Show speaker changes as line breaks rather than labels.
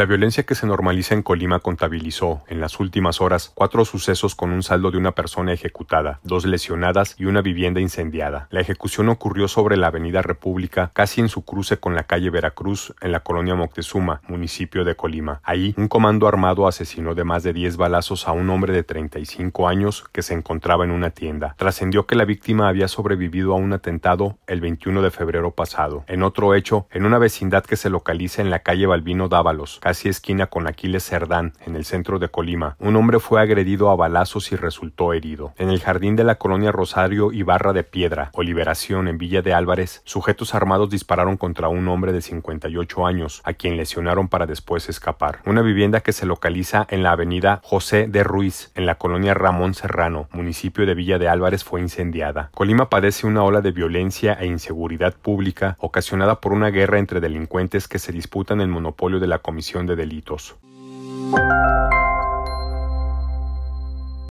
La violencia que se normaliza en Colima contabilizó, en las últimas horas, cuatro sucesos con un saldo de una persona ejecutada, dos lesionadas y una vivienda incendiada. La ejecución ocurrió sobre la Avenida República, casi en su cruce con la calle Veracruz, en la colonia Moctezuma, municipio de Colima. Ahí, un comando armado asesinó de más de 10 balazos a un hombre de 35 años que se encontraba en una tienda. Trascendió que la víctima había sobrevivido a un atentado el 21 de febrero pasado. En otro hecho, en una vecindad que se localiza en la calle Balbino Dávalos, esquina con Aquiles Cerdán, en el centro de Colima, un hombre fue agredido a balazos y resultó herido. En el jardín de la colonia Rosario y Barra de Piedra, o Liberación, en Villa de Álvarez, sujetos armados dispararon contra un hombre de 58 años, a quien lesionaron para después escapar. Una vivienda que se localiza en la avenida José de Ruiz, en la colonia Ramón Serrano, municipio de Villa de Álvarez, fue incendiada. Colima padece una ola de violencia e inseguridad pública ocasionada por una guerra entre delincuentes que se disputan el monopolio de la Comisión de delitos.